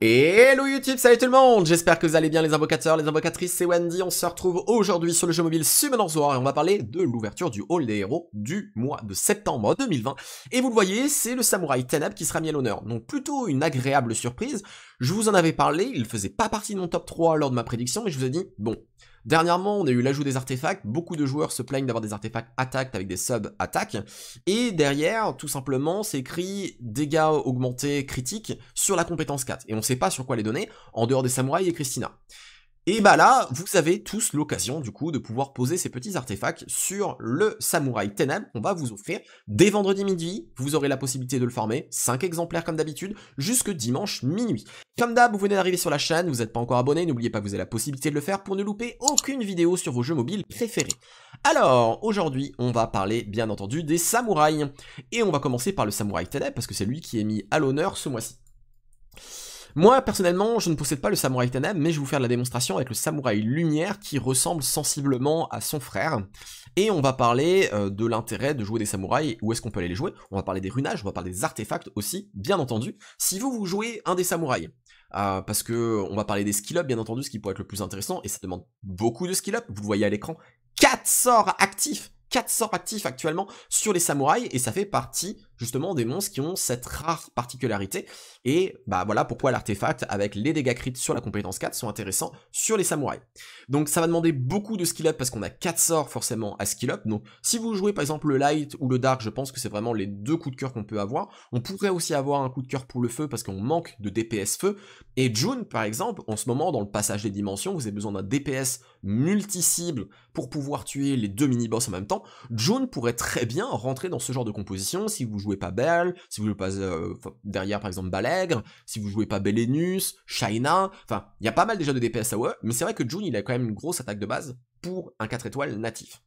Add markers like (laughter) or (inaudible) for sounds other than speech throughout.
Hello YouTube, salut tout le monde J'espère que vous allez bien les invocateurs, les invocatrices, c'est Wendy, on se retrouve aujourd'hui sur le jeu mobile Summoners War et on va parler de l'ouverture du Hall des Héros du mois de septembre 2020. Et vous le voyez, c'est le Samouraï Tenab qui sera mis à l'honneur, donc plutôt une agréable surprise. Je vous en avais parlé, il faisait pas partie de mon top 3 lors de ma prédiction, mais je vous ai dit, bon, Dernièrement, on a eu l'ajout des artefacts. Beaucoup de joueurs se plaignent d'avoir des artefacts attaques avec des sub attaques. Et derrière, tout simplement, c'est écrit dégâts augmentés critiques sur la compétence 4. Et on ne sait pas sur quoi les donner, en dehors des samouraïs et Christina. Et bah là, vous avez tous l'occasion du coup de pouvoir poser ces petits artefacts sur le Samouraï Tenab On va vous offrir dès vendredi midi. Vous aurez la possibilité de le former, 5 exemplaires comme d'habitude, jusque dimanche minuit. Comme d'hab, vous venez d'arriver sur la chaîne, vous n'êtes pas encore abonné, n'oubliez pas que vous avez la possibilité de le faire pour ne louper aucune vidéo sur vos jeux mobiles préférés. Alors, aujourd'hui, on va parler bien entendu des samouraïs. Et on va commencer par le Samouraï Teneb parce que c'est lui qui est mis à l'honneur ce mois-ci. Moi, personnellement, je ne possède pas le Samouraï Tanam, mais je vais vous faire la démonstration avec le Samouraï Lumière qui ressemble sensiblement à son frère. Et on va parler euh, de l'intérêt de jouer des samouraïs, où est-ce qu'on peut aller les jouer. On va parler des runages, on va parler des artefacts aussi, bien entendu. Si vous, vous jouez un des samouraïs, euh, parce que on va parler des skill ups bien entendu, ce qui pourrait être le plus intéressant, et ça demande beaucoup de skill-up. Vous voyez à l'écran, 4 sorts actifs sorts actifs actuellement sur les samouraïs et ça fait partie justement des monstres qui ont cette rare particularité et bah voilà pourquoi l'artefact avec les dégâts crits sur la compétence 4 sont intéressants sur les samouraïs. Donc ça va demander beaucoup de skill up parce qu'on a 4 sorts forcément à skill up donc si vous jouez par exemple le light ou le dark je pense que c'est vraiment les deux coups de cœur qu'on peut avoir. On pourrait aussi avoir un coup de cœur pour le feu parce qu'on manque de DPS feu et June par exemple en ce moment dans le passage des dimensions vous avez besoin d'un DPS multi-cibles pour pouvoir tuer les deux mini-boss en même temps, June pourrait très bien rentrer dans ce genre de composition si vous jouez pas Belle, si vous jouez pas euh, derrière par exemple Balègre, si vous jouez pas Belenus, Shaina, enfin il y a pas mal déjà de DPS AOE, mais c'est vrai que June il a quand même une grosse attaque de base pour un 4 étoiles natif.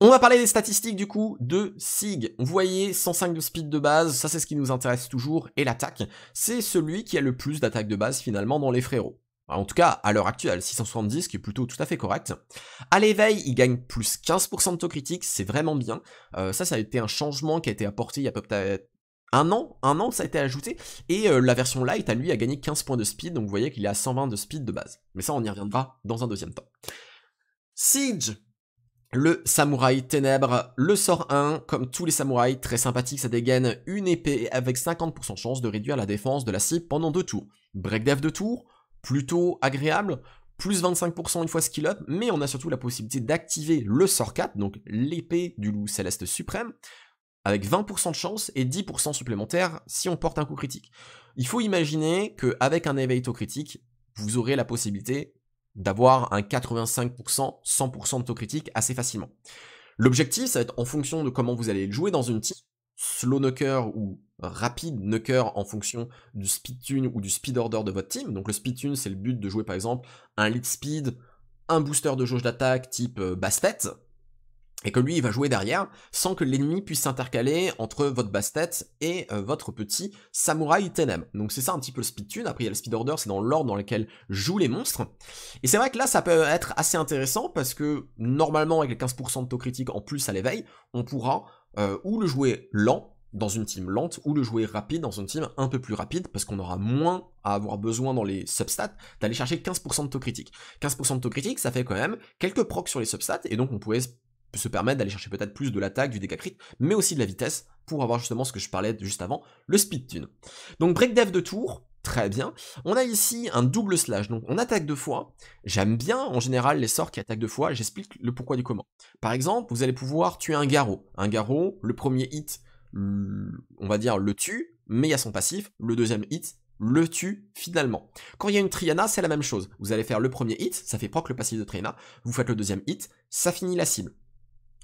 On va parler des statistiques du coup de SIG. Vous voyez 105 de speed de base, ça c'est ce qui nous intéresse toujours, et l'attaque, c'est celui qui a le plus d'attaque de base finalement dans les frérots en tout cas à l'heure actuelle, 670, qui est plutôt tout à fait correct. À l'éveil, il gagne plus 15% de taux critique, c'est vraiment bien. Euh, ça, ça a été un changement qui a été apporté il y a peut-être un an, un an ça a été ajouté, et euh, la version light, à lui, a gagné 15 points de speed, donc vous voyez qu'il est à 120 de speed de base. Mais ça, on y reviendra dans un deuxième temps. Siege le samouraï ténèbre, le sort 1, comme tous les samouraïs, très sympathique, ça dégaine une épée avec 50% de chance de réduire la défense de la cible pendant deux tours. Break dev de tour, plutôt agréable, plus 25% une fois skill up, mais on a surtout la possibilité d'activer le sort 4, donc l'épée du loup céleste suprême, avec 20% de chance et 10% supplémentaire si on porte un coup critique. Il faut imaginer qu'avec un éveil taux critique, vous aurez la possibilité d'avoir un 85%, 100% de taux critique assez facilement. L'objectif, ça va être en fonction de comment vous allez le jouer dans une team, slow knocker ou rapide knocker en fonction du speed tune ou du speed order de votre team. Donc le speed tune, c'est le but de jouer par exemple un lead speed, un booster de jauge d'attaque type euh, bastet, et que lui il va jouer derrière sans que l'ennemi puisse s'intercaler entre votre bastet et euh, votre petit samouraï tenem. Donc c'est ça un petit peu le speed tune, après il y a le speed order, c'est dans l'ordre dans lequel jouent les monstres. Et c'est vrai que là ça peut être assez intéressant parce que normalement avec les 15% de taux critique en plus à l'éveil, on pourra euh, ou le jouer lent dans une team lente, ou le jouer rapide dans une team un peu plus rapide, parce qu'on aura moins à avoir besoin dans les substats d'aller chercher 15% de taux critique. 15% de taux critique, ça fait quand même quelques procs sur les substats, et donc on pouvait se permettre d'aller chercher peut-être plus de l'attaque, du dégâts crit, mais aussi de la vitesse, pour avoir justement ce que je parlais juste avant, le speed tune. Donc break dev de tour, Très bien. On a ici un double slash, donc on attaque deux fois. J'aime bien en général les sorts qui attaquent deux fois, j'explique le pourquoi du comment. Par exemple, vous allez pouvoir tuer un garrot. Un garrot, le premier hit, on va dire le tue, mais il y a son passif. Le deuxième hit, le tue finalement. Quand il y a une Triana, c'est la même chose. Vous allez faire le premier hit, ça fait proc le passif de Triana. Vous faites le deuxième hit, ça finit la cible.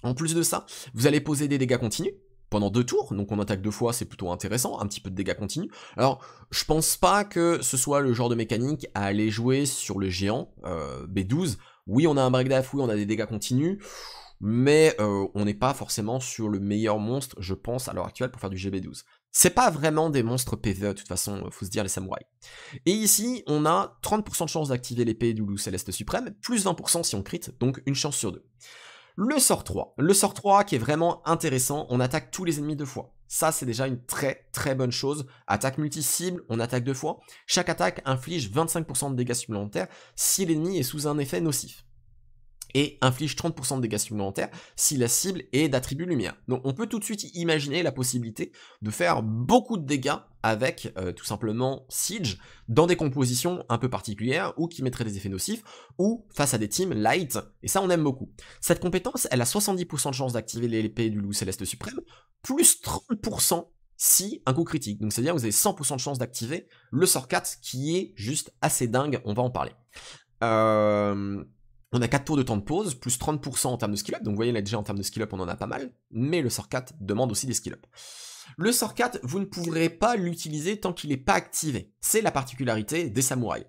En plus de ça, vous allez poser des dégâts continus, pendant deux tours, donc on attaque deux fois, c'est plutôt intéressant, un petit peu de dégâts continus. Alors, je pense pas que ce soit le genre de mécanique à aller jouer sur le géant euh, B12. Oui, on a un break oui, on a des dégâts continus, mais euh, on n'est pas forcément sur le meilleur monstre, je pense, à l'heure actuelle pour faire du GB12. C'est pas vraiment des monstres PvE, de toute façon, euh, faut se dire les samouraïs. Et ici, on a 30% de chance d'activer l'épée du loup céleste suprême, plus 20% si on crit, donc une chance sur deux. Le sort 3. Le sort 3 qui est vraiment intéressant, on attaque tous les ennemis deux fois. Ça, c'est déjà une très très bonne chose. Attaque multi-cible, on attaque deux fois. Chaque attaque inflige 25% de dégâts supplémentaires si l'ennemi est sous un effet nocif. Et inflige 30% de dégâts supplémentaires si la cible est d'attribut lumière. Donc on peut tout de suite imaginer la possibilité de faire beaucoup de dégâts avec euh, tout simplement Siege dans des compositions un peu particulières ou qui mettraient des effets nocifs ou face à des teams light et ça on aime beaucoup. Cette compétence elle a 70% de chance d'activer l'épée du loup céleste suprême plus 30% si un coup critique. Donc c'est-à-dire que vous avez 100% de chance d'activer le sort 4 qui est juste assez dingue, on va en parler. Euh, on a 4 tours de temps de pause, plus 30% en termes de skill-up, donc vous voyez là déjà en termes de skill-up on en a pas mal, mais le sort 4 demande aussi des skill-up. Le sort 4, vous ne pourrez pas l'utiliser tant qu'il n'est pas activé. C'est la particularité des samouraïs.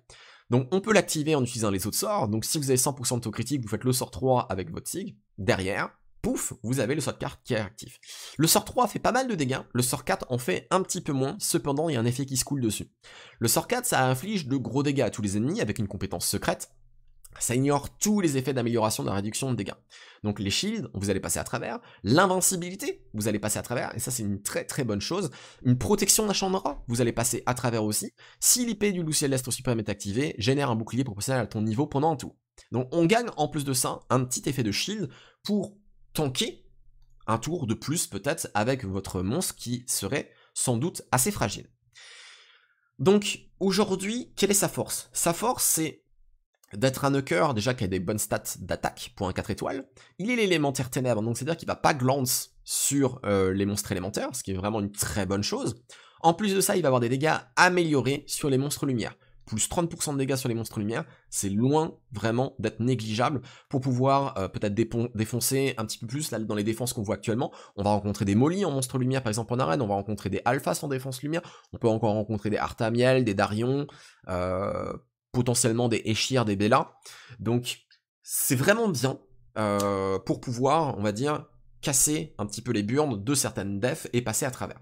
Donc on peut l'activer en utilisant les autres sorts. Donc si vous avez 100% de taux critique, vous faites le sort 3 avec votre SIG. Derrière, pouf, vous avez le sort 4 qui est actif. Le sort 3 fait pas mal de dégâts, le sort 4 en fait un petit peu moins, cependant il y a un effet qui se coule dessus. Le sort 4, ça inflige de gros dégâts à tous les ennemis avec une compétence secrète, ça ignore tous les effets d'amélioration de la réduction de dégâts. Donc les shields, vous allez passer à travers, l'invincibilité, vous allez passer à travers, et ça c'est une très très bonne chose. Une protection d'Achandra, vous allez passer à travers aussi. Si l'IP du Loup Céleste Suprême est activé, génère un bouclier proportionnel à ton niveau pendant un tour. Donc on gagne en plus de ça un petit effet de shield pour tanker un tour de plus peut-être avec votre monstre qui serait sans doute assez fragile. Donc aujourd'hui, quelle est sa force Sa force c'est d'être un Hucker, déjà qui a des bonnes stats d'attaque pour un 4 étoiles. Il est l'élémentaire ténèbre, donc c'est-à-dire qu'il va pas glance sur euh, les monstres élémentaires, ce qui est vraiment une très bonne chose. En plus de ça, il va avoir des dégâts améliorés sur les monstres lumière. Plus 30% de dégâts sur les monstres lumière, c'est loin vraiment d'être négligeable pour pouvoir euh, peut-être défoncer un petit peu plus là, dans les défenses qu'on voit actuellement. On va rencontrer des Molly en monstres lumière par exemple en arène, on va rencontrer des Alphas en défense lumière, on peut encore rencontrer des Artamiel, des Darion, euh, potentiellement des Eshir, des Bella. Donc c'est vraiment bien euh, pour pouvoir, on va dire, casser un petit peu les burnes de certaines defs et passer à travers.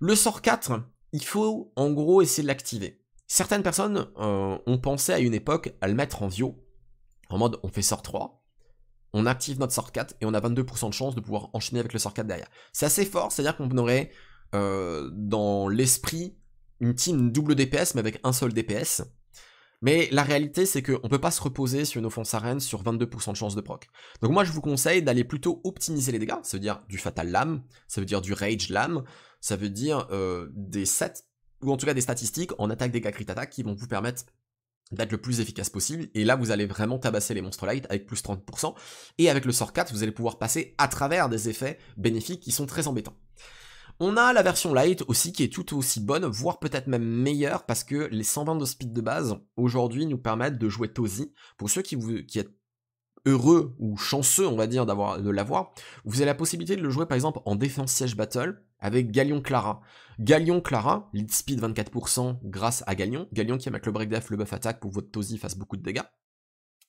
Le sort 4, il faut en gros essayer de l'activer. Certaines personnes euh, ont pensé à une époque à le mettre en vio, en mode on fait sort 3, on active notre sort 4 et on a 22% de chance de pouvoir enchaîner avec le sort 4 derrière. C'est assez fort, c'est-à-dire qu'on aurait euh, dans l'esprit une team double DPS mais avec un seul DPS, mais la réalité, c'est qu'on ne peut pas se reposer sur une offense arène sur 22% de chance de proc. Donc moi, je vous conseille d'aller plutôt optimiser les dégâts. Ça veut dire du Fatal Lame, ça veut dire du Rage Lame, ça veut dire euh, des sets, ou en tout cas des statistiques en attaque, dégâts, crit attaque qui vont vous permettre d'être le plus efficace possible, et là vous allez vraiment tabasser les monstres light avec plus 30%, et avec le sort 4, vous allez pouvoir passer à travers des effets bénéfiques qui sont très embêtants. On a la version light aussi qui est tout aussi bonne, voire peut-être même meilleure, parce que les 120 de speed de base aujourd'hui nous permettent de jouer Tosi. Pour ceux qui, sont êtes heureux ou chanceux, on va dire, d'avoir de l'avoir, vous avez la possibilité de le jouer par exemple en défense siège battle avec Galion Clara. Galion Clara, lead speed 24% grâce à Galion. Galion qui a avec le break def, le buff attaque pour que votre Tosi fasse beaucoup de dégâts.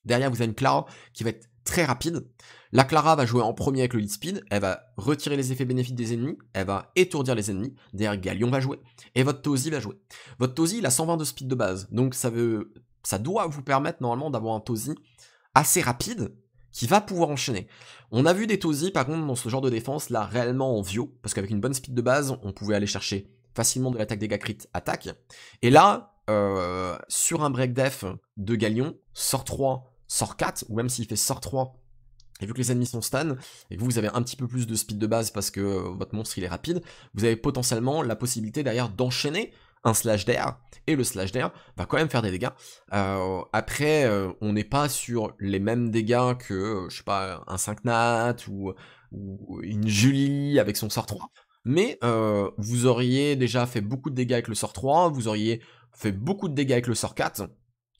Derrière, vous avez une Clara qui va être très rapide. La Clara va jouer en premier avec le lead speed, elle va retirer les effets bénéfiques des ennemis, elle va étourdir les ennemis, derrière Galion va jouer, et votre Tosi va jouer. Votre Tozy, il a 122 de speed de base, donc ça, veut, ça doit vous permettre normalement d'avoir un Tosi assez rapide, qui va pouvoir enchaîner. On a vu des Tosi par contre dans ce genre de défense là réellement en vio, parce qu'avec une bonne speed de base, on pouvait aller chercher facilement de l'attaque dégâts crit attaque. Et là, euh, sur un break def de Galion, sort 3 sort 4, ou même s'il fait sort 3, et vu que les ennemis sont stun, et que vous avez un petit peu plus de speed de base parce que euh, votre monstre il est rapide, vous avez potentiellement la possibilité derrière d'enchaîner un slash d'air, et le slash d'air va quand même faire des dégâts. Euh, après, euh, on n'est pas sur les mêmes dégâts que, je sais pas, un 5 nat ou, une Julie avec son sort 3, mais vous auriez déjà fait beaucoup de dégâts avec le sort 3, vous auriez fait beaucoup de dégâts avec le sort 4,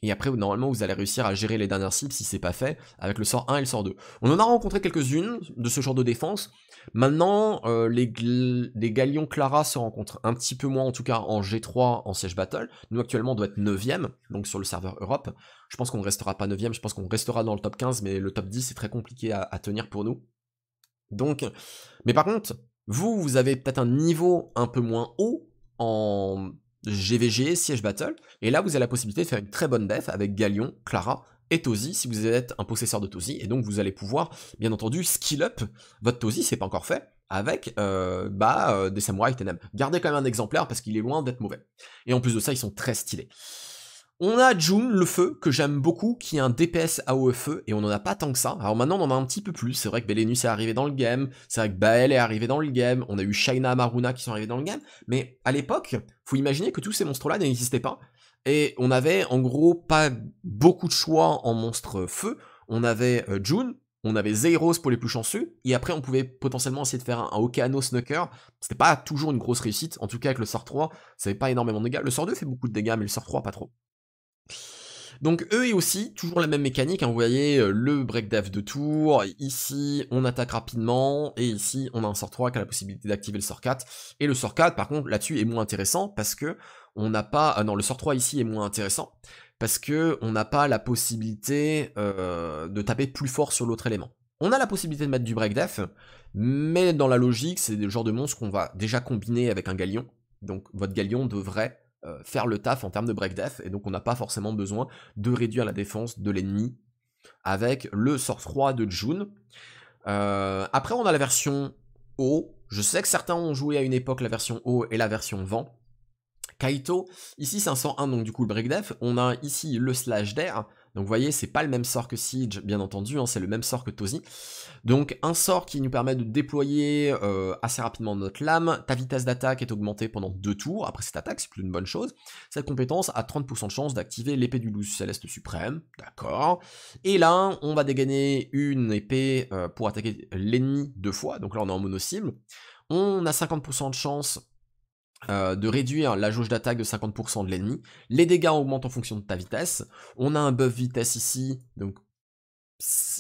et après normalement vous allez réussir à gérer les dernières cibles si c'est pas fait avec le sort 1 et le sort 2. On en a rencontré quelques-unes de ce genre de défense. Maintenant euh, les, galions Clara se rencontrent un petit peu moins en tout cas en G3 en siège battle. Nous actuellement on doit être 9ème donc sur le serveur Europe. Je pense qu'on ne restera pas 9ème, je pense qu'on restera dans le top 15 mais le top 10 c'est très compliqué à, à tenir pour nous. Donc mais par contre vous vous avez peut-être un niveau un peu moins haut en GVG, Siege battle, et là vous avez la possibilité de faire une très bonne def avec Galion, Clara et Tozy si vous êtes un possesseur de Tozy et donc vous allez pouvoir bien entendu skill up votre Tosi, c'est pas encore fait, avec euh, bah, euh, des samouraïs TNM. Gardez quand même un exemplaire parce qu'il est loin d'être mauvais. Et en plus de ça, ils sont très stylés. On a June, le feu, que j'aime beaucoup, qui est un DPS AOE feu, et on n'en a pas tant que ça. Alors maintenant, on en a un petit peu plus. C'est vrai que Belenus est arrivé dans le game, c'est vrai que Bael est arrivé dans le game, on a eu Shaina, Maruna qui sont arrivés dans le game, mais à l'époque, faut imaginer que tous ces monstres-là n'existaient pas, et on avait en gros pas beaucoup de choix en monstres feu. On avait euh, June, on avait Zeiros pour les plus chanceux, et après on pouvait potentiellement essayer de faire un, un Okano C'était pas toujours une grosse réussite, en tout cas avec le sort 3, ça pas énormément de dégâts. Le sort 2 fait beaucoup de dégâts, mais le sort 3 pas trop. Donc eux aussi, toujours la même mécanique, hein, vous voyez, euh, le break de tour, ici on attaque rapidement, et ici on a un sort 3 qui a la possibilité d'activer le sort 4, et le sort 4 par contre là-dessus est moins intéressant parce que on n'a pas, euh, non le sort 3 ici est moins intéressant, parce que on n'a pas la possibilité euh, de taper plus fort sur l'autre élément. On a la possibilité de mettre du break def, mais dans la logique, c'est le genre de monstre qu'on va déjà combiner avec un galion. Donc votre galion devrait euh, faire le taf en termes de break death, et donc on n'a pas forcément besoin de réduire la défense de l'ennemi avec le sort 3 de June. Euh, après, on a la version O Je sais que certains ont joué à une époque la version O et la version vent. Kaito, ici 501, donc du coup le break death. On a ici le slash d'air. Donc vous voyez, c'est pas le même sort que Siege, bien entendu, hein, c'est le même sort que Tosi. Donc un sort qui nous permet de déployer euh, assez rapidement notre lame, ta vitesse d'attaque est augmentée pendant deux tours, après cette attaque, c'est plus une bonne chose. Cette compétence a 30% de chance d'activer l'épée du loup céleste suprême, d'accord. Et là, on va dégainer une épée euh, pour attaquer l'ennemi deux fois, donc là on est en mono-cible. On a 50% de chance euh, de réduire la jauge d'attaque de 50% de l'ennemi. Les dégâts augmentent en fonction de ta vitesse. On a un buff vitesse ici, donc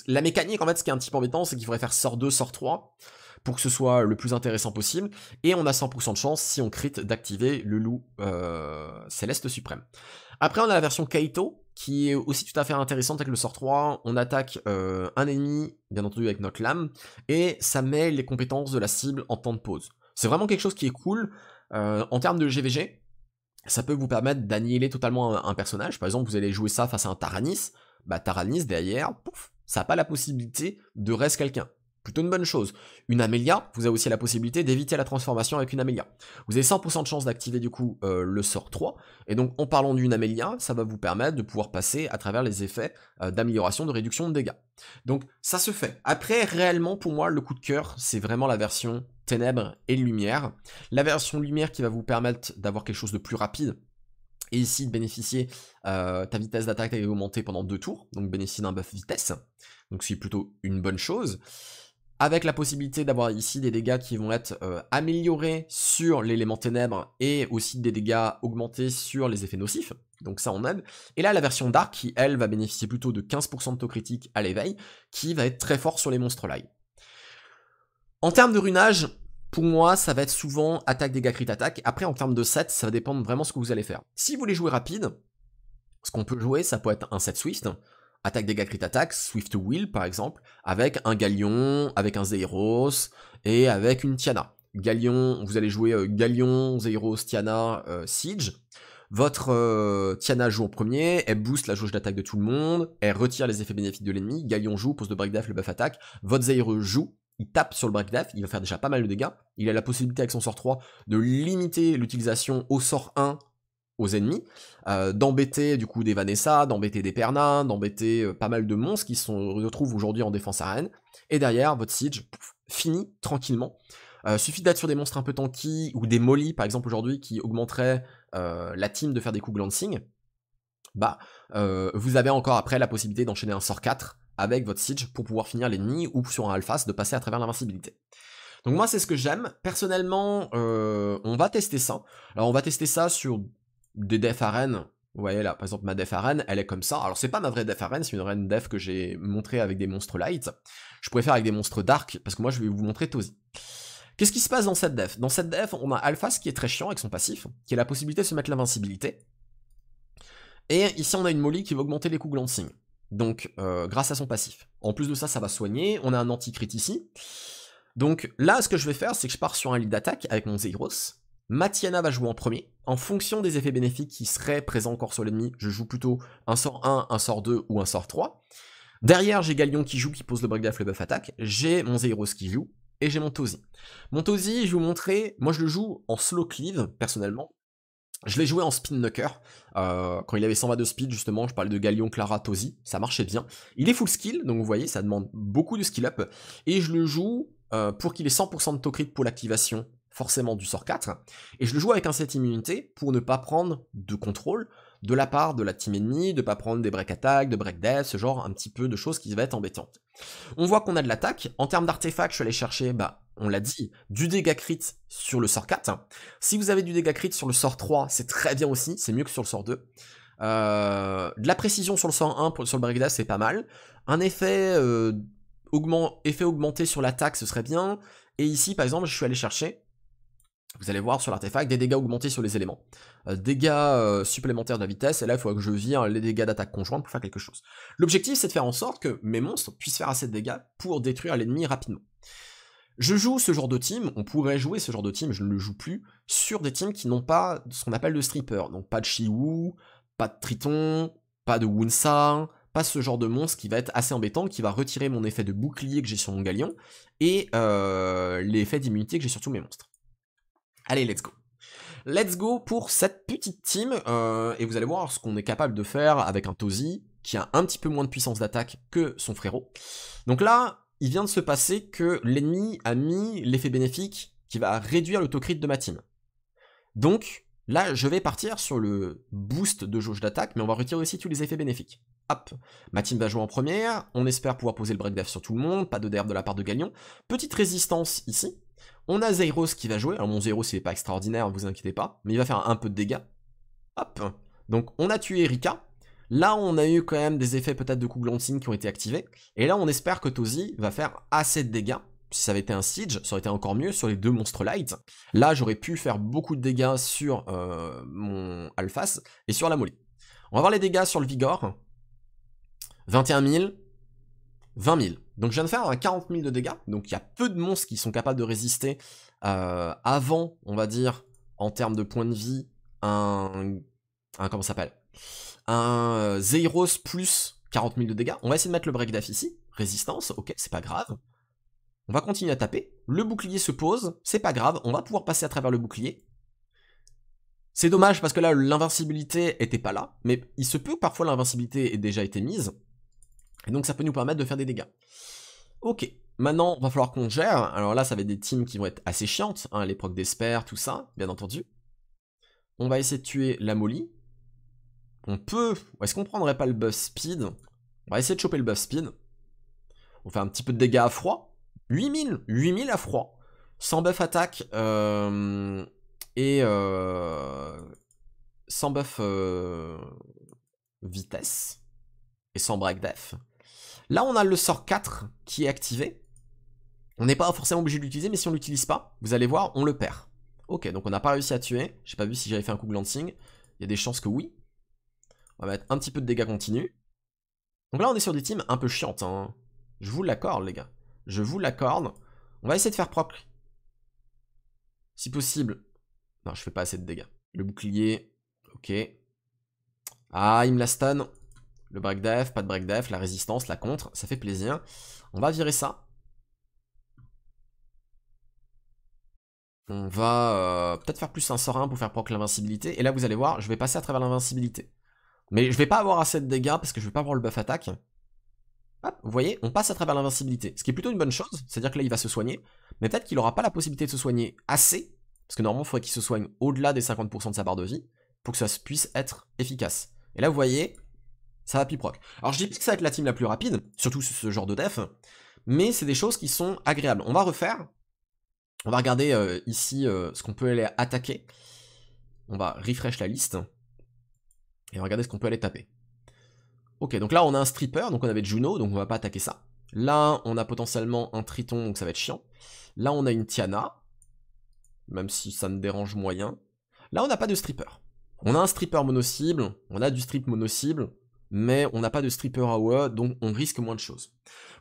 la mécanique en fait ce qui est un petit peu embêtant c'est qu'il faudrait faire sort 2, sort 3 pour que ce soit le plus intéressant possible et on a 100% de chance si on crit d'activer le loup euh, céleste suprême. Après on a la version Kaito qui est aussi tout à fait intéressante avec le sort 3, on attaque euh, un ennemi bien entendu avec notre lame et ça met les compétences de la cible en temps de pause. C'est vraiment quelque chose qui est cool, euh, en termes de GVG, ça peut vous permettre d'annihiler totalement un, personnage. Par exemple, vous allez jouer ça face à un Taranis. Bah, Taranis, derrière, pouf, ça n'a pas la possibilité de reste quelqu'un. Plutôt une bonne chose. Une Amélia, vous avez aussi la possibilité d'éviter la transformation avec une Amélia. Vous avez 100% de chance d'activer du coup euh, le sort 3. Et donc en parlant d'une Amélia, ça va vous permettre de pouvoir passer à travers les effets euh, d'amélioration, de réduction de dégâts. Donc ça se fait. Après, réellement, pour moi, le coup de cœur, c'est vraiment la version ténèbres et lumière. La version lumière qui va vous permettre d'avoir quelque chose de plus rapide, et ici de bénéficier, euh, ta vitesse d'attaque est augmentée pendant deux tours, donc bénéficier d'un buff vitesse, donc c'est plutôt une bonne chose. Avec la possibilité d'avoir ici des dégâts qui vont être euh, améliorés sur l'élément ténèbres et aussi des dégâts augmentés sur les effets nocifs, donc ça on aide. Et là la version Dark qui elle va bénéficier plutôt de 15% de taux critique à l'éveil, qui va être très fort sur les monstres light en termes de runage, pour moi, ça va être souvent attaque, dégâts, crit, attaque. Après, en termes de set, ça va dépendre vraiment de ce que vous allez faire. Si vous voulez jouer rapide, ce qu'on peut jouer, ça peut être un set Swift, attaque, dégâts, crit, attaque, Swift Will par exemple, avec un Galion, avec un Zeiros et avec une Tiana. Galion, vous allez jouer euh, Galion, Zeiros, Tiana, euh, Siege. Votre euh, Tiana joue en premier, elle booste la jauge d'attaque de tout le monde, elle retire les effets bénéfiques de l'ennemi, Galion joue, pose de death, le buff attaque, votre Zeiros joue, il tape sur le Break Death, il va faire déjà pas mal de dégâts. Il a la possibilité avec son sort 3 de limiter l'utilisation au sort 1 aux ennemis, euh, d'embêter du coup des Vanessa, d'embêter des pernas, d'embêter euh, pas mal de monstres qui se retrouvent aujourd'hui en défense arène. Et derrière, votre siege finit tranquillement. Euh, suffit d'être sur des monstres un peu tanky ou des molly par exemple aujourd'hui qui augmenteraient la team de faire des coups glancing. Bah, vous avez encore après la possibilité d'enchaîner un sort 4 avec votre siege pour pouvoir finir l'ennemi ou sur un alphas de passer à travers l'invincibilité. Donc moi c'est ce que j'aime. Personnellement, euh, on va tester ça. Alors on va tester ça sur des def arènes. Vous voyez là, par exemple ma def elle est comme ça. Alors c'est pas ma vraie def c'est une reine def que j'ai montrée avec des monstres light. Je préfère avec des monstres dark parce que moi je vais vous montrer Tosi. Qu'est-ce qui se passe dans cette def Dans cette def, on a Alphas qui est très chiant avec son passif, qui a la possibilité de se mettre l'invincibilité. Et ici on a une Molly qui va augmenter les coups glancing. Donc, euh, grâce à son passif. En plus de ça, ça va soigner. On a un anti-crit ici. Donc là, ce que je vais faire, c'est que je pars sur un lead d'attaque avec mon Zeiros. Matiana va jouer en premier. En fonction des effets bénéfiques qui seraient présents encore sur l'ennemi, je joue plutôt un sort 1, un sort 2 ou un sort 3. Derrière, j'ai Galion qui joue, qui pose le breakdaff, le buff attaque. J'ai mon Zeiros qui joue, et j'ai mon Tozi. Mon Tozi, je vais vous montrer, moi je le joue en slow cleave, personnellement. Je l'ai joué en speed knocker, euh, quand il avait de speed justement, je parlais de Galion Clara Tosi, ça marchait bien. Il est full skill, donc vous voyez, ça demande beaucoup de skill up, et je le joue euh, pour qu'il ait 100% de tocrit pour l'activation, forcément du sort 4, et je le joue avec un set immunité pour ne pas prendre de contrôle de la part de la team ennemie, de pas prendre des break attack, de break death, ce genre un petit peu de choses qui va être embêtantes. On voit qu'on a de l'attaque, en termes d'artefacts, je suis allé chercher bah, on l'a dit, du dégât crit sur le sort 4. Si vous avez du dégât crit sur le sort 3, c'est très bien aussi, c'est mieux que sur le sort 2. Euh, de la précision sur le sort 1, pour, sur le barricade, c'est pas mal. Un effet, euh, effet augmenté sur l'attaque, ce serait bien. Et ici, par exemple, je suis allé chercher, vous allez voir sur l'artefact, des dégâts augmentés sur les éléments. Euh, dégâts supplémentaires de la vitesse, et là, il faut que je vire les dégâts d'attaque conjointe pour faire quelque chose. L'objectif, c'est de faire en sorte que mes monstres puissent faire assez de dégâts pour détruire l'ennemi rapidement. Je joue ce genre de team, on pourrait jouer ce genre de team, je ne le joue plus, sur des teams qui n'ont pas ce qu'on appelle de stripper. Donc pas de Shiwu, pas de Triton, pas de Wunsa, pas ce genre de monstre qui va être assez embêtant, qui va retirer mon effet de bouclier que j'ai sur mon galion, et euh, l'effet d'immunité que j'ai sur tous mes monstres. Allez, let's go Let's go pour cette petite team, euh, et vous allez voir ce qu'on est capable de faire avec un Tozi, qui a un petit peu moins de puissance d'attaque que son frérot. Donc là, il vient de se passer que l'ennemi a mis l'effet bénéfique qui va réduire le de ma team. Donc, là, je vais partir sur le boost de jauge d'attaque, mais on va retirer aussi tous les effets bénéfiques. Hop, ma team va jouer en première, on espère pouvoir poser le dev sur tout le monde, pas de derb de la part de Galion. Petite résistance ici, on a Zeiros qui va jouer, alors mon Zéro, il pas extraordinaire, vous inquiétez pas, mais il va faire un peu de dégâts. Hop, donc on a tué Erika, Là, on a eu quand même des effets peut-être de Kuglantine qui ont été activés. Et là, on espère que Tozi va faire assez de dégâts. Si ça avait été un siege, ça aurait été encore mieux sur les deux monstres light. Là, j'aurais pu faire beaucoup de dégâts sur euh, mon Alphas et sur la Molly. On va voir les dégâts sur le Vigor. 21 000, 20 000. Donc je viens de faire 40 000 de dégâts. Donc il y a peu de monstres qui sont capables de résister euh, avant, on va dire, en termes de points de vie, un... un comment s'appelle un euh, Zeiros plus 40 000 de dégâts. On va essayer de mettre le break ici. Résistance, ok, c'est pas grave. On va continuer à taper. Le bouclier se pose, c'est pas grave, on va pouvoir passer à travers le bouclier. C'est dommage parce que là, l'invincibilité était pas là, mais il se peut que parfois l'invincibilité ait déjà été mise. Et donc ça peut nous permettre de faire des dégâts. Ok, maintenant, va falloir qu'on gère. Alors là, ça va être des teams qui vont être assez chiantes, hein, les procs d'espère, tout ça, bien entendu. On va essayer de tuer la Molly on peut... Est-ce qu'on prendrait pas le buff speed On va essayer de choper le buff speed. On fait un petit peu de dégâts à froid. 8000 8000 à froid. Sans buff attaque. Euh, et... Euh, sans 100 buff euh, vitesse. Et sans break death. Là, on a le sort 4 qui est activé. On n'est pas forcément obligé de l'utiliser, mais si on l'utilise pas, vous allez voir, on le perd. Ok, donc on n'a pas réussi à tuer. J'ai pas vu si j'avais fait un coup glancing. Il y a des chances que oui. On va mettre un petit peu de dégâts continu. Donc là, on est sur des teams un peu chiantes. Hein. Je vous l'accorde, les gars. Je vous l'accorde. On va essayer de faire proc. Si possible. Non, je fais pas assez de dégâts. Le bouclier. Ok. Ah, il me la stun. Le break def, pas de break def, la résistance, la contre, ça fait plaisir. On va virer ça. On va euh, peut-être faire plus un sort 1 pour faire proc l'invincibilité. Et là, vous allez voir, je vais passer à travers l'invincibilité. Mais je vais pas avoir assez de dégâts parce que je vais pas avoir le buff attaque. Hop, vous voyez, on passe à travers l'invincibilité. Ce qui est plutôt une bonne chose, c'est-à-dire que là il va se soigner. Mais peut-être qu'il aura pas la possibilité de se soigner assez. Parce que normalement il faudrait qu'il se soigne au-delà des 50% de sa barre de vie. Pour que ça puisse être efficace. Et là vous voyez, ça va piproc. Alors je dis pas que ça va être la team la plus rapide, surtout ce genre de def. Mais c'est des choses qui sont agréables. On va refaire. On va regarder euh, ici euh, ce qu'on peut aller attaquer. On va refresh la liste. Et regardez ce qu'on peut aller taper. Ok, donc là on a un stripper, donc on avait Juno, donc on va pas attaquer ça. Là, on a potentiellement un Triton, donc ça va être chiant. Là, on a une Tiana, même si ça ne dérange moyen. Là, on n'a pas de stripper. On a un stripper mono-cible, on a du strip mono-cible, mais on n'a pas de stripper AOE, donc on risque moins de choses.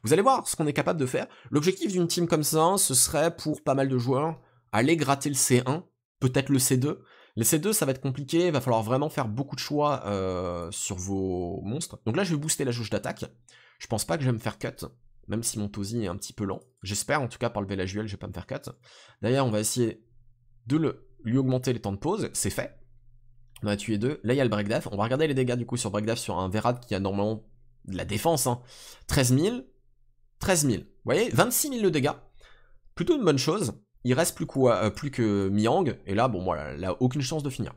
Vous allez voir ce qu'on est capable de faire. L'objectif d'une team comme ça, ce serait pour pas mal de joueurs, aller gratter le C1, peut-être le C2, les C2, ça va être compliqué, il va falloir vraiment faire beaucoup de choix euh, sur vos monstres. Donc là, je vais booster la jauge d'attaque. Je pense pas que je vais me faire cut, même si mon tozy est un petit peu lent. J'espère, en tout cas, par le juelle, je vais pas me faire cut. D'ailleurs, on va essayer de lui augmenter les temps de pause, c'est fait. On a tué deux. Là, il y a le Breakdaff. On va regarder les dégâts du coup sur Breakdaff sur un Verad qui a normalement de la défense. 13 000. 13 000. Vous voyez, 26 000 de dégâts. Plutôt une bonne chose. Il reste plus, quoi, euh, plus que Miang, et là, bon, voilà, là, aucune chance de finir.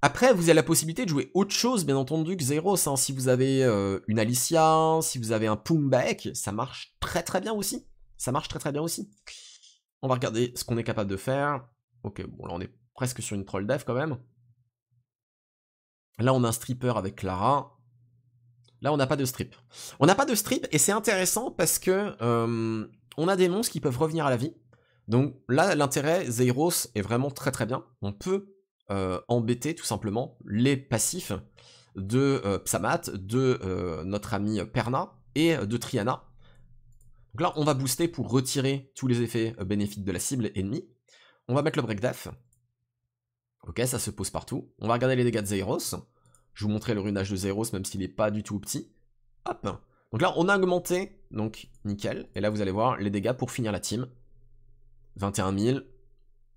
Après, vous avez la possibilité de jouer autre chose, bien entendu, que Zeros. Hein. Si vous avez euh, une Alicia, si vous avez un Pumbaek, ça marche très très bien aussi. Ça marche très très bien aussi. On va regarder ce qu'on est capable de faire. Ok, bon, là, on est presque sur une troll dev quand même. Là, on a un stripper avec Clara. Là, on n'a pas de strip. On n'a pas de strip, et c'est intéressant parce que euh, on a des monstres qui peuvent revenir à la vie. Donc là, l'intérêt, Zeiros est vraiment très très bien. On peut euh, embêter tout simplement les passifs de euh, Psamat, de euh, notre ami Perna et de Triana. Donc là, on va booster pour retirer tous les effets bénéfiques de la cible ennemie. On va mettre le break death, Ok, ça se pose partout. On va regarder les dégâts de Zeiros. Je vous montrerai le runage de Zeiros, même s'il n'est pas du tout petit. Hop Donc là, on a augmenté, donc nickel. Et là, vous allez voir les dégâts pour finir la team. 21 000,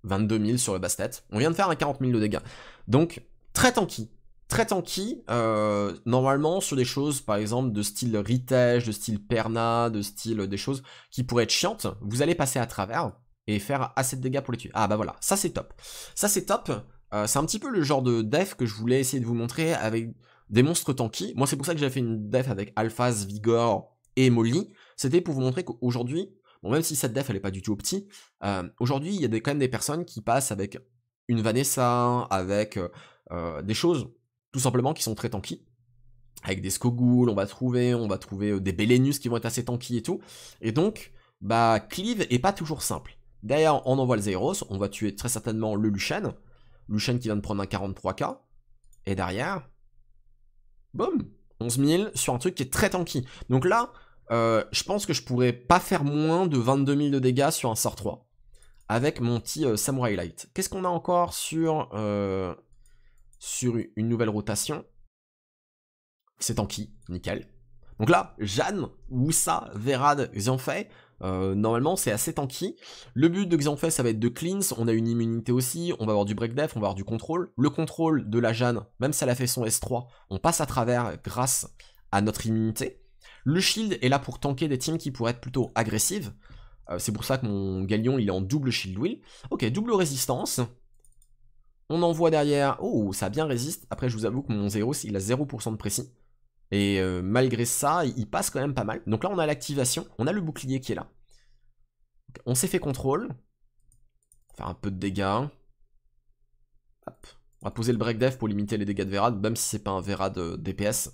22 000 sur le bas-tête. On vient de faire un 40 000 de dégâts. Donc, très tanky. Très tanky, euh, normalement sur des choses par exemple de style ritage de style Perna, de style euh, des choses qui pourraient être chiantes, vous allez passer à travers et faire assez de dégâts pour les tuer. Ah bah voilà, ça c'est top. Ça c'est top, euh, c'est un petit peu le genre de def que je voulais essayer de vous montrer avec des monstres tanky. Moi, c'est pour ça que j'avais fait une def avec Alphas, Vigor et Molly. C'était pour vous montrer qu'aujourd'hui, même si cette def, elle pas du tout au petit, euh, aujourd'hui, il y a quand même des personnes qui passent avec une Vanessa, avec euh, euh, des choses, tout simplement, qui sont très tanky. Avec des Skogul, on va trouver, on va trouver des Belenus qui vont être assez tanky et tout. Et donc, bah, Cleave est pas toujours simple. D'ailleurs, on envoie le Zeros, on va tuer très certainement le Lushen, Lucian qui vient de prendre un 43k. Et derrière, boum, 11 000 sur un truc qui est très tanky. Donc là, euh, je pense que je pourrais pas faire moins de 22 000 de dégâts sur un sort 3 avec mon petit euh, Samurai Light. Qu'est-ce qu'on a encore sur, euh, sur une nouvelle rotation C'est tanky, nickel. Donc là, Jeanne, Woussa, Verad, Xianfei, normalement c'est assez tanky. Le but de Xianfei ça va être de cleanse, on a une immunité aussi, on va avoir du break def, on va avoir du contrôle. Le contrôle de la Jeanne, même si elle a fait son S3, on passe à travers grâce à notre immunité. Le shield est là pour tanker des teams qui pourraient être plutôt agressives. Euh, c'est pour ça que mon galion il est en double shield wheel. Ok, double résistance. On envoie derrière. Oh, ça bien résiste. Après, je vous avoue que mon Zeros, il a 0% de précis. Et euh, malgré ça, il passe quand même pas mal. Donc là, on a l'activation. On a le bouclier qui est là. on s'est fait contrôle. Faire un peu de dégâts. On va poser le break dev pour limiter les dégâts de Verad, même si c'est pas un de euh, DPS.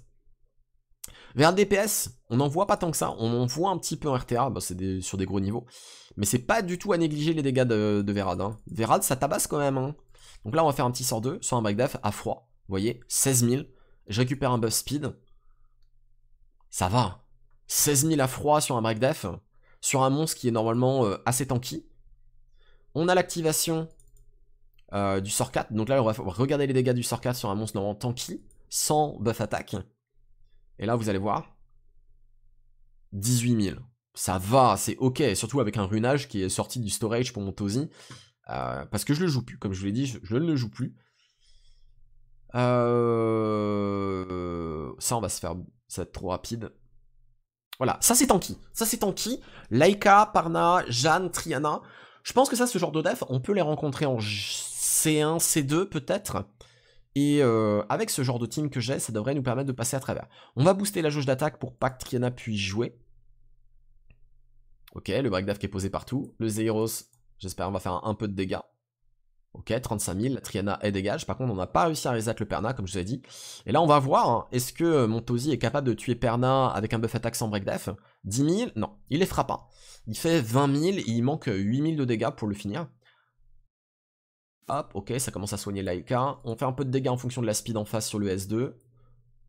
Vers DPS, on n'en voit pas tant que ça. On en voit un petit peu en RTA, bah, c'est sur des gros niveaux. Mais c'est pas du tout à négliger les dégâts de, de Verad. Hein. Verad, ça tabasse quand même. Hein. Donc là, on va faire un petit sort 2, sur un backdaff à froid. Vous voyez, 16 000. Je récupère un buff speed. Ça va. 16 hein. 000 à froid sur un backdaff. Sur un monstre qui est normalement euh, assez tanky. On a l'activation euh, du sort 4. Donc là, on va regarder les dégâts du sort 4 sur un monstre normalement tanky. Sans buff attaque. Et là, vous allez voir, 18 000. Ça va, c'est ok, surtout avec un runage qui est sorti du storage pour mon Tozy. Euh, parce que je le joue plus, comme je vous l'ai dit, je, ne le joue plus. Euh, ça, on va se faire... Ça va être trop rapide. Voilà, ça c'est tanky. Ça c'est tanky. Laika, Parna, Jeanne, Triana. Je pense que ça, ce genre de def, on peut les rencontrer en C1, C2 peut-être. Et euh, avec ce genre de team que j'ai, ça devrait nous permettre de passer à travers. On va booster la jauge d'attaque pour pas que Triana puisse jouer. Ok, le breakdave qui est posé partout. Le Zeiros, j'espère, on va faire un, peu de dégâts. Ok, 35 000, Triana est dégage. Par contre, on n'a pas réussi à reset le Perna, comme je vous ai dit. Et là, on va voir, hein, est-ce que euh, Montosi est capable de tuer Perna avec un buff attaque sans breakdave 10 000 Non, il les fera pas. Il fait 20 000 il manque 8 000 de dégâts pour le finir. Hop, ok, ça commence à soigner l'Aika. On fait un peu de dégâts en fonction de la speed en face sur le S2.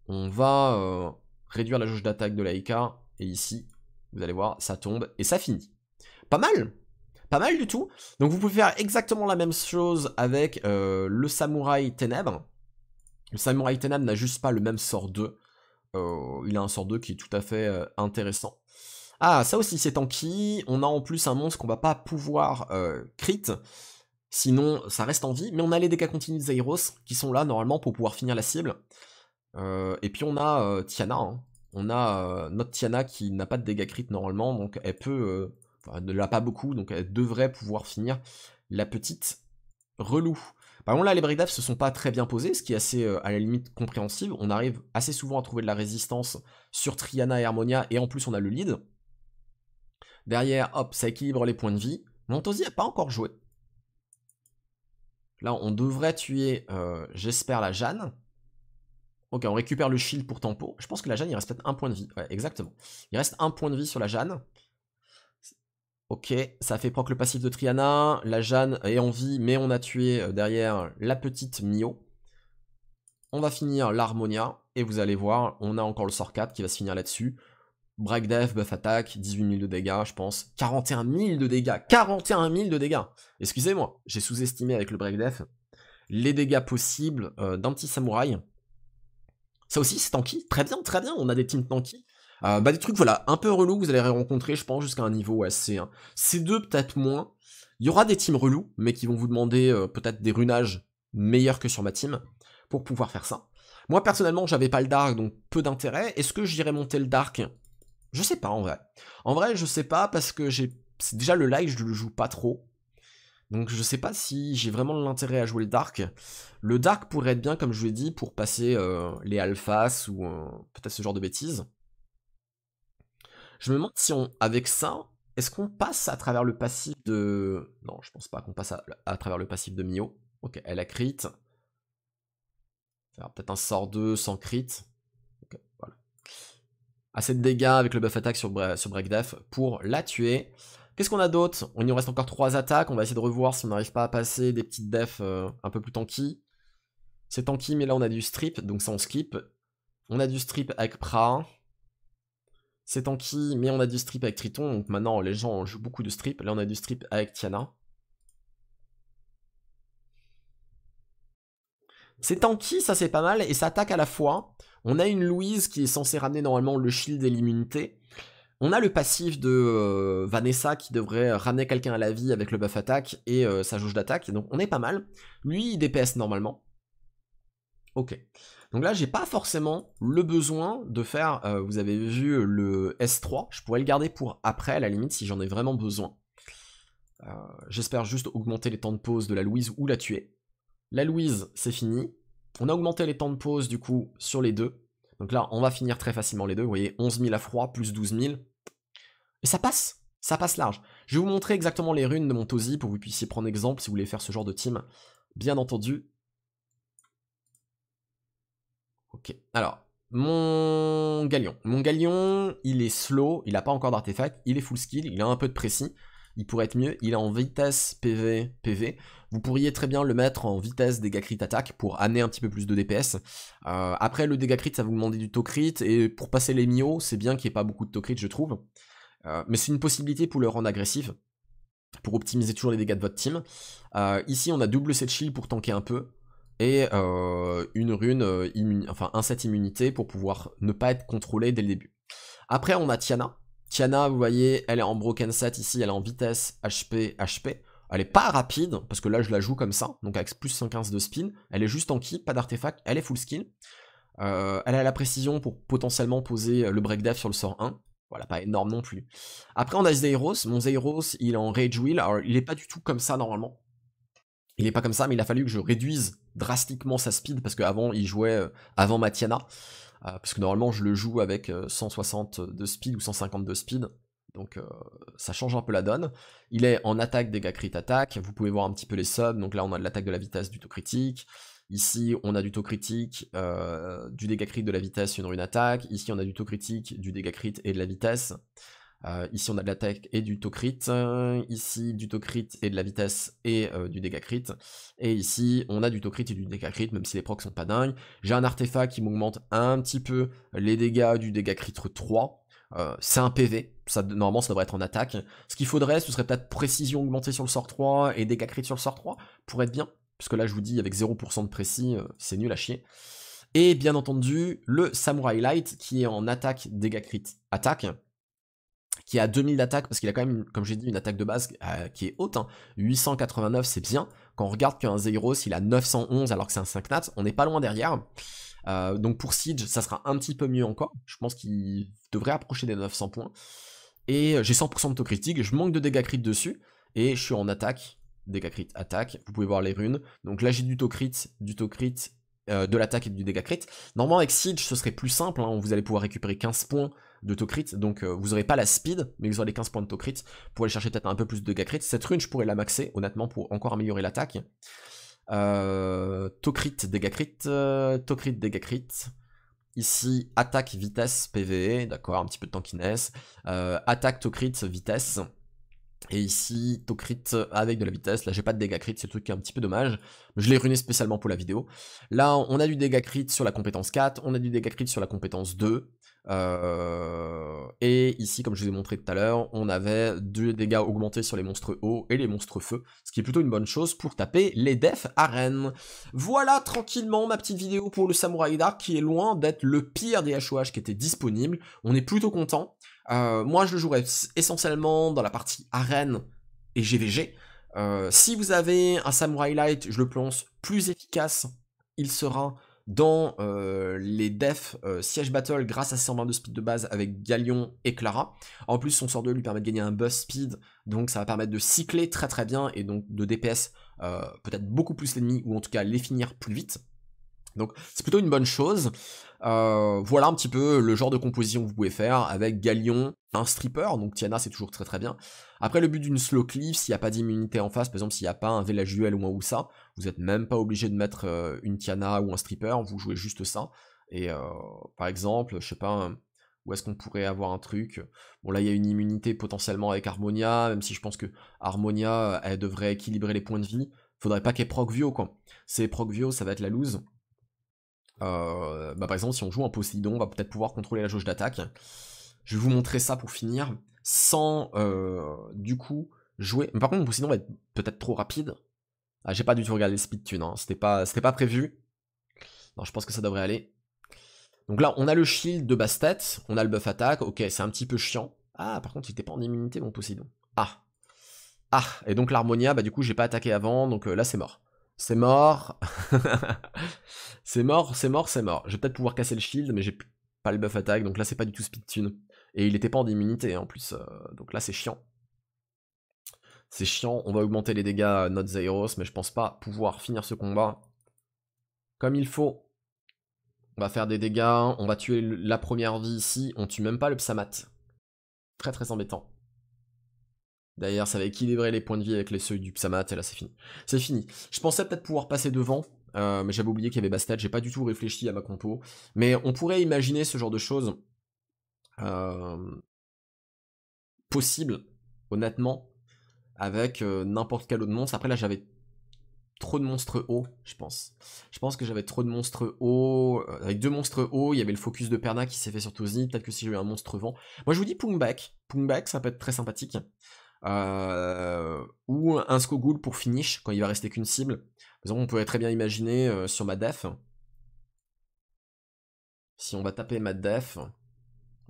On va euh, réduire la jauge d'attaque de l'Aika. Et ici, vous allez voir, ça tombe et ça finit. Pas mal Pas mal du tout Donc vous pouvez faire exactement la même chose avec euh, le Samouraï Ténèbres. Le Samouraï Ténèbres n'a juste pas le même sort 2. Euh, il a un sort 2 qui est tout à fait intéressant. Ah, ça aussi c'est tanky. On a en plus un monstre qu'on va pas pouvoir crit. Sinon, ça reste en vie, mais on a les dégâts continus de Zairos qui sont là normalement pour pouvoir finir la cible. Euh, et puis on a euh, Tiana. Hein. On a euh, notre Tiana qui n'a pas de dégâts crit normalement, donc elle peut. Enfin, elle ne l'a pas beaucoup, donc elle devrait pouvoir finir la petite relou. Par contre là, les ne se sont pas très bien posés, ce qui est assez à la limite compréhensible. On arrive assez souvent à trouver de la résistance sur Triana et Harmonia, et en plus on a le lead. Derrière, hop, ça équilibre les points de vie. Montosi n'a pas encore joué. Là, on devrait tuer, euh, j'espère, la Jeanne. Ok, on récupère le shield pour tempo. Je pense que la Jeanne, il reste peut-être un point de vie. Ouais, exactement. Il reste un point de vie sur la Jeanne. Ok, ça fait proc le passif de Triana. La Jeanne est en vie, mais on a tué euh, derrière la petite Mio. On va finir l'Harmonia. Et vous allez voir, on a encore le sort 4 qui va se finir là-dessus. Break buff Attack, 18 000 de dégâts, je pense. 41 000 de dégâts 41 000 de dégâts Excusez-moi, j'ai sous-estimé avec le break les dégâts possibles euh, d'un petit samouraï. Ça aussi, c'est tanky. Très bien, très bien, on a des teams tanky. Euh, bah des trucs, voilà, un peu relous, vous allez rencontrer, je pense, jusqu'à un niveau assez. 1 hein. C2, peut-être moins. Il y aura des teams relous, mais qui vont vous demander euh, peut-être des runages meilleurs que sur ma team pour pouvoir faire ça. Moi personnellement, j'avais pas le dark, donc peu d'intérêt. Est-ce que j'irai monter le dark je sais pas en vrai. En vrai, je sais pas parce que j'ai déjà le live, je le joue pas trop. Donc je sais pas si j'ai vraiment l'intérêt à jouer le dark. Le dark pourrait être bien, comme je vous l'ai dit, pour passer euh, les alphas ou euh, peut-être ce genre de bêtises. Je me demande si on, avec ça, est-ce qu'on passe à travers le passif de... Non, je pense pas qu'on passe à, travers le passif de Mio. Ok, elle a crit. peut-être un sort 2 sans crit à de dégâts avec le buff attaque sur, ce break def pour la tuer. Qu'est-ce qu'on a d'autre On y reste encore 3 attaques, on va essayer de revoir si on n'arrive pas à passer des petites defs euh, un peu plus tanky. C'est tanky, mais là on a du strip, donc ça on skip. On a du strip avec Pra. C'est tanky, mais on a du strip avec Triton, donc maintenant les gens jouent beaucoup de strip. Là on a du strip avec Tiana. C'est tanky, ça c'est pas mal, et ça attaque à la fois. On a une Louise qui est censée ramener normalement le shield et l'immunité. On a le passif de euh, Vanessa qui devrait ramener quelqu'un à la vie avec le buff attaque et euh, sa jauge d'attaque, donc on est pas mal. Lui, il DPS normalement. Ok. Donc là, j'ai pas forcément le besoin de faire, euh, vous avez vu, le S3. Je pourrais le garder pour après, à la limite, si j'en ai vraiment besoin. J'espère juste augmenter les temps de pause de la Louise ou la tuer. La Louise, c'est fini. On a augmenté les temps de pause, du coup, sur les deux. Donc là, on va finir très facilement les deux. Vous voyez, 11 000 à froid, plus 12 000. Et ça passe Ça passe large. Je vais vous montrer exactement les runes de mon Tozi, pour que vous puissiez prendre exemple si vous voulez faire ce genre de team. Bien entendu. Ok, alors, mon galion. Mon galion, il est slow, il n'a pas encore d'artefact, il est full skill, il a un peu de précis, il pourrait être mieux, il est en vitesse PV, PV. Vous pourriez très bien le mettre en vitesse dégâts crit attaque pour amener un petit peu plus de DPS. Euh, après, le dégâts crit, ça vous demander du taux et pour passer les Mio, c'est bien qu'il n'y ait pas beaucoup de taux je trouve. Euh, mais c'est une possibilité pour le rendre agressif, pour optimiser toujours les dégâts de votre team. Euh, ici, on a double set shield pour tanker un peu, et une rune, enfin un set immunité pour pouvoir ne pas être contrôlé dès le début. Après, on a Tiana. Tiana, vous voyez, elle est en broken set ici, elle est en vitesse, HP, HP. Elle est pas rapide, parce que là je la joue comme ça, donc avec plus 115 de spin. Elle est juste en ki, pas d'artefact, elle est full skin. Euh, elle a la précision pour potentiellement poser le break death sur le sort 1. Voilà, pas énorme non plus. Après on a Zairos, mon Zeiros il est en Rage Wheel, alors il est pas du tout comme ça normalement. Il est pas comme ça, mais il a fallu que je réduise drastiquement sa speed, parce qu'avant il jouait euh, avant Matiana. Euh, parce que normalement je le joue avec 160 de speed ou 150 de speed. Donc euh, ça change un peu la donne. Il est en attaque, dégâts crit attaque. Vous pouvez voir un petit peu les subs. Donc là on a de l'attaque de la vitesse, du taux critique. Ici on a du taux critique, euh, du dégâts, crit de la vitesse, une attaque. Ici on a du taux critique, du dégâts, crit et de la vitesse. Euh, ici on a de l'attaque et du taux crit. Ici du taux crit et de la vitesse et du dégâts, crit. Et ici on a du taux crit et du dégâts, crit, même si les procs sont pas dingues. J'ai un artefact qui m'augmente un petit peu les dégâts du dégâts, crit 3. Euh, c'est un PV, ça, normalement ça devrait être en attaque. Ce qu'il faudrait, ce serait peut-être précision augmentée sur le sort 3 et dégâts crit sur le sort 3 pour être bien. Parce que là je vous dis avec 0% de précis, euh, c'est nul à chier. Et bien entendu, le Samurai Light qui est en attaque, dégâts crit, attaque, qui a 2000 d'attaque, parce qu'il a quand même, comme j'ai dit, une attaque de base euh, qui est haute. 889, hein. c'est bien. Quand on regarde qu'un Zeiros, il a 911 alors que c'est un 5 nat, on n'est pas loin derrière. Euh, donc pour Siege, ça sera un petit peu mieux encore. Je pense qu'il devrait approcher des 900 points. Et j'ai 100% de taux critique, je manque de dégâts crit dessus. Et je suis en attaque, dégâts crit, attaque. Vous pouvez voir les runes. Donc là, j'ai du taux crit, du taux crit euh, de l'attaque et du dégâts crit. Normalement avec Siege ce serait plus simple, hein. vous allez pouvoir récupérer 15 points de Tocrit, donc euh, vous n'aurez pas la speed, mais vous aurez les 15 points de Tocrit pour aller chercher peut-être un peu plus de crit, Cette rune, je pourrais la maxer, honnêtement, pour encore améliorer l'attaque. Euh, dégâts Dégacrit, euh, Tocrit, Ici, attaque, vitesse, PVE, d'accord, un petit peu de tankiness. Euh, attaque, Tocrit, vitesse. Et ici, Tocrit avec de la vitesse. Là, j'ai pas de dégâts c'est le truc qui est un petit peu dommage. Je l'ai runé spécialement pour la vidéo. Là, on a du dégâts crit sur la compétence 4, on a du dégâts crit sur la compétence 2. Euh, et ici, comme je vous ai montré tout à l'heure, on avait deux dégâts augmentés sur les monstres hauts et les monstres feu, ce qui est plutôt une bonne chose pour taper les defs arènes. Voilà tranquillement ma petite vidéo pour le Samurai Dark qui est loin d'être le pire des HOH qui était disponible. On est plutôt content. Euh, moi, je le jouerai essentiellement dans la partie arène et GVG. Euh, si vous avez un Samurai Light, je le pense plus efficace, il sera dans euh, les def euh, Siege siège battle grâce à ses de speed de base avec Galion et Clara. En plus, son sort 2 lui permet de gagner un buzz speed, donc ça va permettre de cycler très très bien et donc de DPS euh, peut-être beaucoup plus l'ennemi ou en tout cas les finir plus vite. Donc c'est plutôt une bonne chose. Euh, voilà un petit peu le genre de composition que vous pouvez faire avec Galion, un stripper, donc Tiana c'est toujours très très bien. Après le but d'une slow cleave, s'il n'y a pas d'immunité en face, par exemple s'il n'y a pas un Village Duel ou un Oussa, vous n'êtes même pas obligé de mettre euh, une Tiana ou un stripper, vous jouez juste ça. Et euh, par exemple, je sais pas, où est-ce qu'on pourrait avoir un truc Bon là il y a une immunité potentiellement avec Harmonia, même si je pense que Harmonia elle devrait équilibrer les points de vie, faudrait pas qu'elle proc Vio quoi. C'est proc Vio ça va être la loose. Euh, bah, par exemple, si on joue un Poséidon, on va peut-être pouvoir contrôler la jauge d'attaque. Je vais vous montrer ça pour finir, sans euh, du coup jouer. par contre, mon va être peut-être trop rapide. Ah, j'ai pas du tout regardé le speedtune, hein. c'était pas, pas prévu. Non, je pense que ça devrait aller. Donc là, on a le shield de basse tête, on a le buff attaque, ok, c'est un petit peu chiant. Ah, par contre, il était pas en immunité, mon Poséidon. Ah. Ah, et donc l'harmonia, bah du coup, j'ai pas attaqué avant, donc euh, là, c'est mort. C'est mort. (laughs) c'est mort, c'est mort, c'est mort. Je vais peut-être pouvoir casser le shield, mais j'ai pas le buff attaque, donc là c'est pas du tout speed tune. Et il était pas en immunité hein, en plus, euh, donc là c'est chiant. C'est chiant, on va augmenter les dégâts euh, Notre Zeros, mais je pense pas pouvoir finir ce combat comme il faut. On va faire des dégâts, on va tuer la première vie ici, on tue même pas le psamat. Très très embêtant. D'ailleurs, ça va équilibrer les points de vie avec les seuils du psamat, et là c'est fini. C'est fini. Je pensais peut-être pouvoir passer devant, euh, mais j'avais oublié qu'il y avait Bastad, j'ai pas du tout réfléchi à ma compo. Mais on pourrait imaginer ce genre de choses euh, possible, honnêtement, avec euh, n'importe quel autre monstre. Après là, j'avais trop de monstres hauts, je pense. Je pense que j'avais trop de monstres hauts. Avec deux monstres hauts, il y avait le focus de Perna qui s'est fait sur Tosi. Peut-être que si j'avais un monstre vent. Moi, je vous dis Pungback. Pungback, ça peut être très sympathique. Euh, ou un Skogul pour finish quand il va rester qu'une cible. Par exemple, on pourrait très bien imaginer euh, sur ma def. Si on va taper ma def, euh,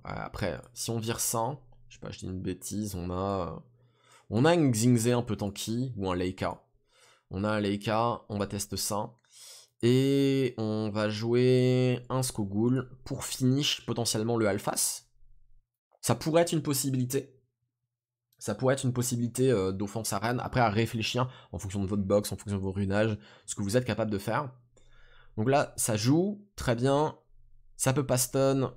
après, si on vire 100, je sais pas, je dis une bêtise, on a, on a un Xingze un peu tanky ou un Leica. On a un Leica, on va tester ça. Et on va jouer un Skogul pour finish potentiellement le Alphas. Ça pourrait être une possibilité ça pourrait être une possibilité euh, d'offense à Rennes. Après, à réfléchir en fonction de votre box, en fonction de vos runages, ce que vous êtes capable de faire. Donc là, ça joue, très bien. Ça peut pas stun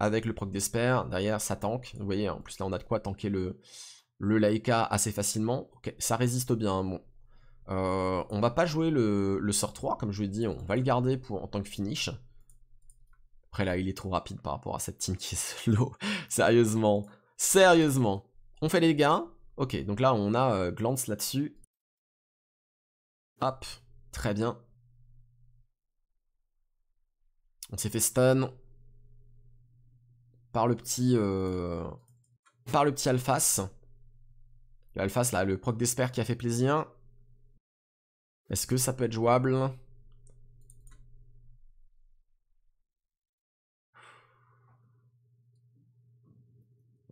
avec le proc d'Esper. Derrière, ça tank. Vous voyez, en plus là, on a de quoi tanker le, le Laika assez facilement. Ok, ça résiste bien. Hein, bon. Euh, on va pas jouer le, sort 3, comme je vous ai dit, on va le garder pour, en tant que finish. Après là, il est trop rapide par rapport à cette team qui est slow. (laughs) Sérieusement. Sérieusement. On fait les gars. Ok, donc là on a euh, glance là-dessus. Hop, très bien. On s'est fait stun. Par le petit... Euh, par le petit Alphas. Le là, le proc d'Esper qui a fait plaisir. Est-ce que ça peut être jouable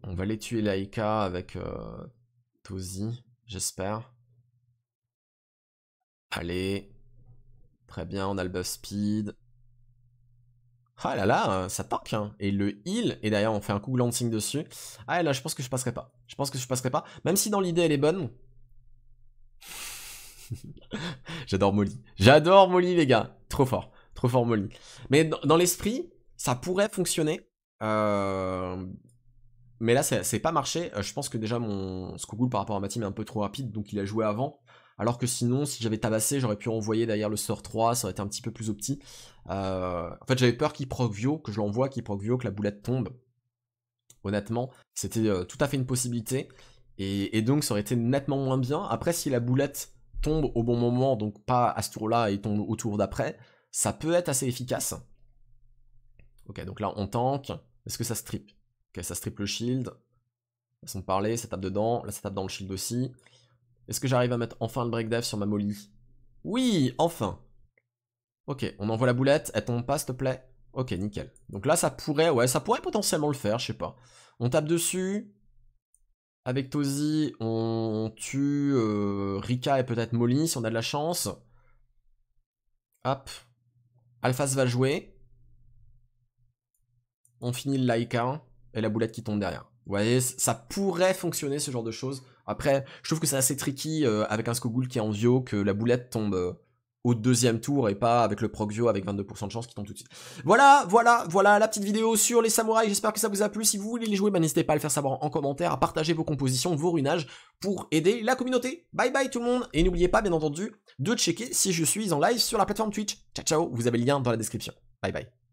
On va aller tuer Laika avec euh, Tozi, j'espère. Allez. Très bien, on a le buff speed. Ah là là, euh, ça tank. Hein. Et le heal, et d'ailleurs on fait un coup glancing dessus. Ah là, je pense que je passerai pas. Je pense que je passerai pas. Même si dans l'idée elle est bonne. (laughs) J'adore Molly. J'adore Molly les gars. Trop fort. Trop fort Molly. Mais dans, dans l'esprit, ça pourrait fonctionner. Euh, mais là, ça n'a pas marché. Euh, je pense que déjà, mon Skogul, par rapport à ma team est un peu trop rapide, donc il a joué avant. Alors que sinon, si j'avais tabassé, j'aurais pu renvoyer derrière le sort 3, ça aurait été un petit peu plus opti. Euh, en fait, j'avais peur qu'il proc Vio, que je l'envoie, qu'il proc Vio, que la boulette tombe. Honnêtement, c'était euh, tout à fait une possibilité. Et, donc, ça aurait été nettement moins bien. Après, si la boulette tombe au bon moment, donc pas à ce tour-là et tombe au tour d'après, ça peut être assez efficace. Ok, donc là, on tank. Est-ce que ça strip Ok, ça strip le shield. Façon parler, ça tape dedans. Là, ça tape dans le shield aussi. Est-ce que j'arrive à mettre enfin le break dev sur ma molly Oui, enfin Ok, on envoie la boulette. Elle tombe pas, s'il te plaît Ok, nickel. Donc là, ça pourrait... Ouais, ça pourrait potentiellement le faire, je sais pas. On tape dessus. Avec Tozy, on tue euh, Rika et peut-être Molly, si on a de la chance. Hop. Alphas va jouer. On finit le Laika. Hein et la boulette qui tombe derrière. Vous voyez, ça pourrait fonctionner ce genre de choses. Après, je trouve que c'est assez tricky euh, avec un Skogoul qui est en vio que la boulette tombe euh, au deuxième tour et pas avec le proc vio avec 22% de chance qui tombe tout de suite. Voilà, voilà, voilà la petite vidéo sur les samouraïs. J'espère que ça vous a plu. Si vous voulez les jouer, bah, n'hésitez pas à le faire savoir en commentaire, à partager vos compositions, vos runages pour aider la communauté. Bye bye tout le monde et n'oubliez pas bien entendu de checker si je suis en live sur la plateforme Twitch. Ciao ciao, vous avez le lien dans la description. Bye bye.